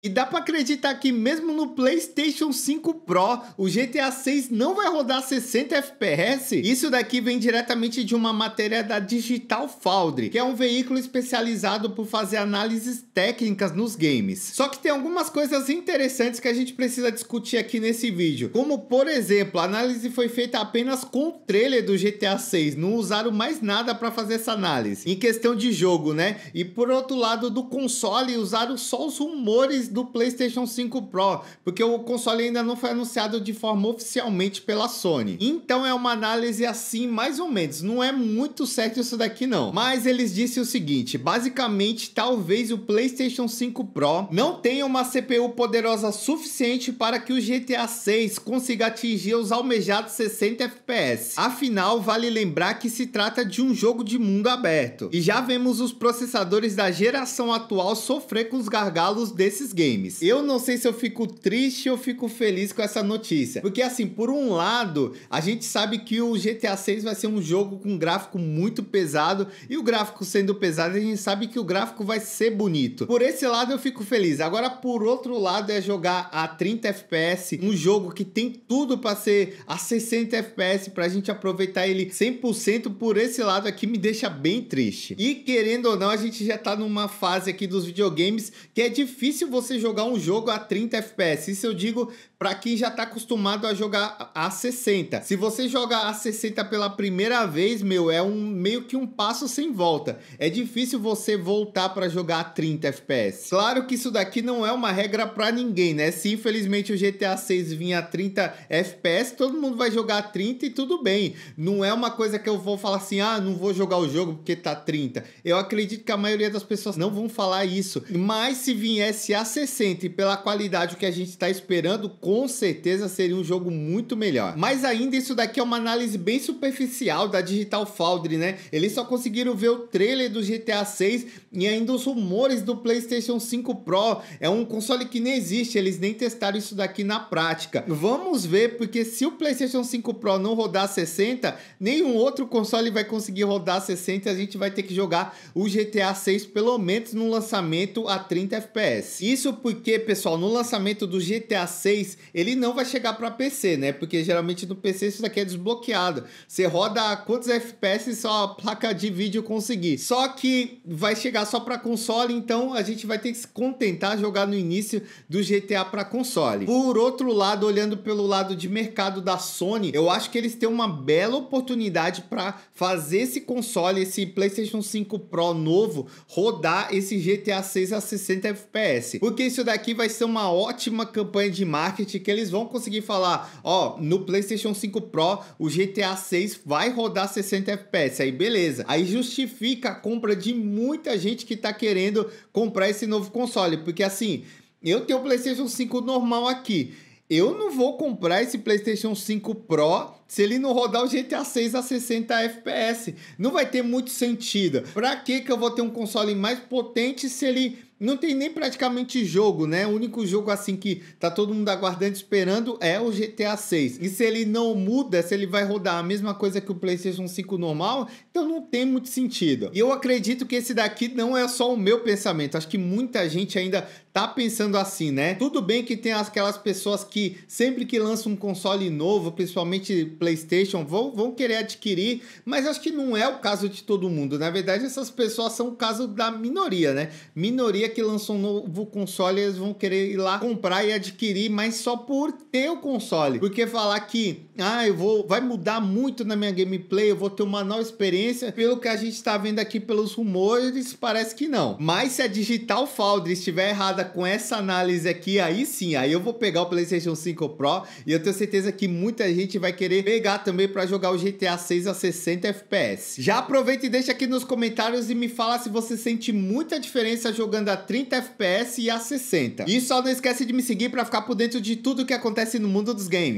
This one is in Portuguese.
E dá para acreditar que mesmo no PlayStation 5 Pro, o GTA 6 não vai rodar 60 FPS? Isso daqui vem diretamente de uma matéria da Digital Foundry, que é um veículo especializado por fazer análises técnicas nos games. Só que tem algumas coisas interessantes que a gente precisa discutir aqui nesse vídeo, como por exemplo, a análise foi feita apenas com o trailer do GTA 6, não usaram mais nada para fazer essa análise. Em questão de jogo, né? E por outro lado do console, usaram só os rumores do PlayStation 5 Pro, porque o console ainda não foi anunciado de forma oficialmente pela Sony. Então é uma análise assim, mais ou menos. Não é muito certo isso daqui não. Mas eles disseram o seguinte, basicamente, talvez o PlayStation 5 Pro não tenha uma CPU poderosa suficiente para que o GTA 6 consiga atingir os almejados 60 FPS. Afinal, vale lembrar que se trata de um jogo de mundo aberto. E já vemos os processadores da geração atual sofrer com os gargalos desses games. Eu não sei se eu fico triste ou fico feliz com essa notícia. Porque, assim, por um lado, a gente sabe que o GTA 6 vai ser um jogo com gráfico muito pesado. E o gráfico sendo pesado, a gente sabe que o gráfico vai ser bonito. Por esse lado, eu fico feliz. Agora, por outro lado, é jogar a 30 FPS um jogo que tem tudo para ser a 60 FPS, para a gente aproveitar ele 100% por esse lado aqui, me deixa bem triste. E querendo ou não, a gente já tá numa fase aqui dos videogames que é difícil você você jogar um jogo a 30 FPS. Isso eu digo para quem já está acostumado a jogar a 60. Se você jogar a 60 pela primeira vez, meu, é um meio que um passo sem volta. É difícil você voltar para jogar a 30 FPS. Claro que isso daqui não é uma regra para ninguém, né? Se infelizmente o GTA 6 vinha a 30 FPS, todo mundo vai jogar a 30 e tudo bem. Não é uma coisa que eu vou falar assim: "Ah, não vou jogar o jogo porque tá 30". Eu acredito que a maioria das pessoas não vão falar isso. Mas se viesse a 60 e pela qualidade que a gente está esperando, com certeza seria um jogo muito melhor. Mas ainda isso daqui é uma análise bem superficial da Digital Foundry, né? Eles só conseguiram ver o trailer do GTA 6 e ainda os rumores do PlayStation 5 Pro. É um console que nem existe, eles nem testaram isso daqui na prática. Vamos ver, porque se o PlayStation 5 Pro não rodar 60, nenhum outro console vai conseguir rodar 60 e a gente vai ter que jogar o GTA 6 pelo menos no lançamento a 30 FPS. Isso porque, pessoal, no lançamento do GTA 6 ele não vai chegar para PC, né? Porque geralmente no PC isso daqui é desbloqueado. Você roda quantos FPS só a placa de vídeo conseguir. Só que vai chegar só para console, então a gente vai ter que se contentar jogar no início do GTA para console. Por outro lado, olhando pelo lado de mercado da Sony, eu acho que eles têm uma bela oportunidade para fazer esse console, esse PlayStation 5 Pro novo, rodar esse GTA 6 a 60 FPS. Porque isso daqui vai ser uma ótima campanha de marketing marketing que eles vão conseguir falar, ó, oh, no PlayStation 5 Pro o GTA 6 vai rodar 60 FPS, aí beleza. Aí justifica a compra de muita gente que tá querendo comprar esse novo console, porque assim, eu tenho o PlayStation 5 normal aqui. Eu não vou comprar esse PlayStation 5 Pro se ele não rodar o GTA 6 a 60 FPS. Não vai ter muito sentido. Pra que que eu vou ter um console mais potente se ele não tem nem praticamente jogo, né? O único jogo assim que tá todo mundo aguardando esperando é o GTA 6. E se ele não muda, se ele vai rodar a mesma coisa que o PlayStation 5 normal, então não tem muito sentido. E eu acredito que esse daqui não é só o meu pensamento. Acho que muita gente ainda tá pensando assim, né? Tudo bem que tem aquelas pessoas que sempre que lançam um console novo, principalmente PlayStation, vão, vão querer adquirir, mas acho que não é o caso de todo mundo. Na verdade, essas pessoas são o caso da minoria, né? Minoria dia que lança um novo console, eles vão querer ir lá comprar e adquirir, mas só por ter o console. Porque falar que ah, eu vou, vai mudar muito na minha gameplay, eu vou ter uma nova experiência. Pelo que a gente tá vendo aqui pelos rumores, parece que não. Mas se a Digital Foundry estiver errada com essa análise aqui, aí sim, aí eu vou pegar o PlayStation 5 Pro e eu tenho certeza que muita gente vai querer pegar também para jogar o GTA 6 a 60 FPS. Já aproveita e deixa aqui nos comentários e me fala se você sente muita diferença jogando a 30 FPS e a 60. E só não esquece de me seguir para ficar por dentro de tudo que acontece no mundo dos games.